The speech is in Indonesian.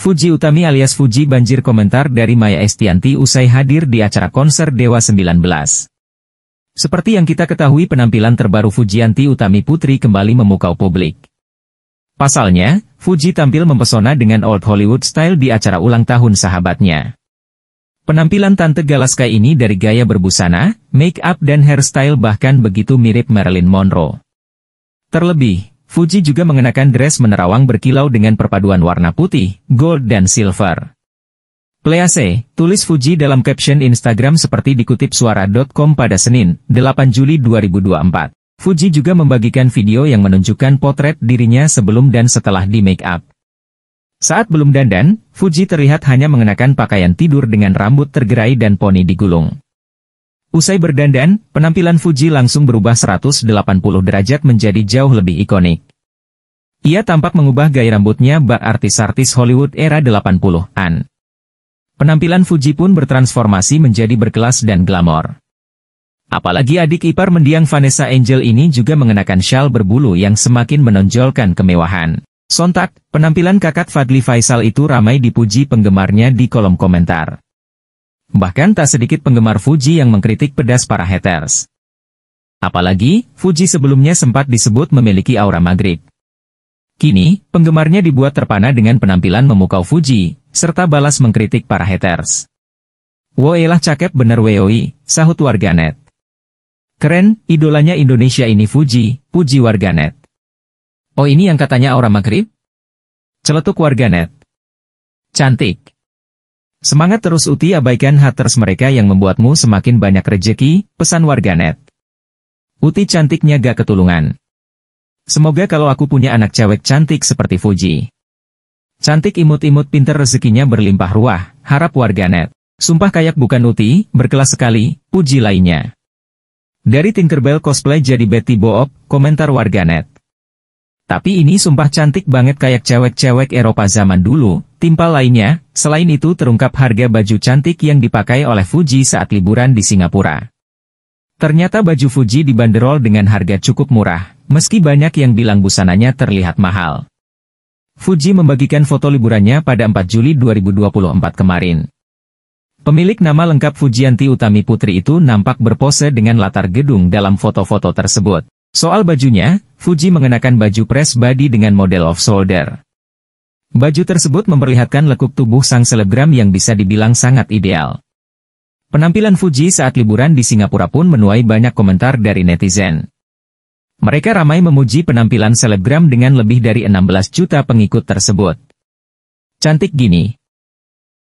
Fuji Utami alias Fuji Banjir komentar dari Maya Estianti usai hadir di acara konser Dewa 19. Seperti yang kita ketahui penampilan terbaru Fujianti Utami Putri kembali memukau publik. Pasalnya, Fuji tampil mempesona dengan Old Hollywood style di acara ulang tahun sahabatnya. Penampilan Tante Galaska ini dari gaya berbusana, make up dan hairstyle bahkan begitu mirip Marilyn Monroe. Terlebih, Fuji juga mengenakan dress menerawang berkilau dengan perpaduan warna putih, gold dan silver. Please, tulis Fuji dalam caption Instagram seperti dikutip suara.com pada Senin, 8 Juli 2024. Fuji juga membagikan video yang menunjukkan potret dirinya sebelum dan setelah di make up. Saat belum dandan, Fuji terlihat hanya mengenakan pakaian tidur dengan rambut tergerai dan poni digulung. Usai berdandan, penampilan Fuji langsung berubah 180 derajat menjadi jauh lebih ikonik. Ia tampak mengubah gaya rambutnya bak artis-artis Hollywood era 80-an. Penampilan Fuji pun bertransformasi menjadi berkelas dan glamor. Apalagi adik ipar mendiang Vanessa Angel ini juga mengenakan shawl berbulu yang semakin menonjolkan kemewahan. Sontak, penampilan kakak Fadli Faisal itu ramai dipuji penggemarnya di kolom komentar. Bahkan tak sedikit penggemar Fuji yang mengkritik pedas para haters. Apalagi, Fuji sebelumnya sempat disebut memiliki aura maghrib. Kini, penggemarnya dibuat terpana dengan penampilan memukau Fuji, serta balas mengkritik para haters. Woelah cakep bener weoi, sahut warganet. Keren, idolanya Indonesia ini Fuji, puji warganet. Oh ini yang katanya aura maghrib? Celetuk warganet. Cantik. Semangat terus Uti abaikan haters mereka yang membuatmu semakin banyak rejeki, pesan warganet. Uti cantiknya gak ketulungan. Semoga kalau aku punya anak cewek cantik seperti Fuji. Cantik imut-imut pinter rezekinya berlimpah ruah, harap warganet. Sumpah kayak bukan Uti, berkelas sekali, puji lainnya. Dari Tinkerbell cosplay jadi Betty Boop, komentar warganet. Tapi ini sumpah cantik banget kayak cewek-cewek Eropa zaman dulu, Timpal lainnya, selain itu terungkap harga baju cantik yang dipakai oleh Fuji saat liburan di Singapura. Ternyata baju Fuji dibanderol dengan harga cukup murah, meski banyak yang bilang busananya terlihat mahal. Fuji membagikan foto liburannya pada 4 Juli 2024 kemarin. Pemilik nama lengkap Fujianti Utami Putri itu nampak berpose dengan latar gedung dalam foto-foto tersebut. Soal bajunya, Fuji mengenakan baju press body dengan model off-shoulder. Baju tersebut memperlihatkan lekuk tubuh sang selebgram yang bisa dibilang sangat ideal. Penampilan Fuji saat liburan di Singapura pun menuai banyak komentar dari netizen. Mereka ramai memuji penampilan selebgram dengan lebih dari 16 juta pengikut tersebut. Cantik gini.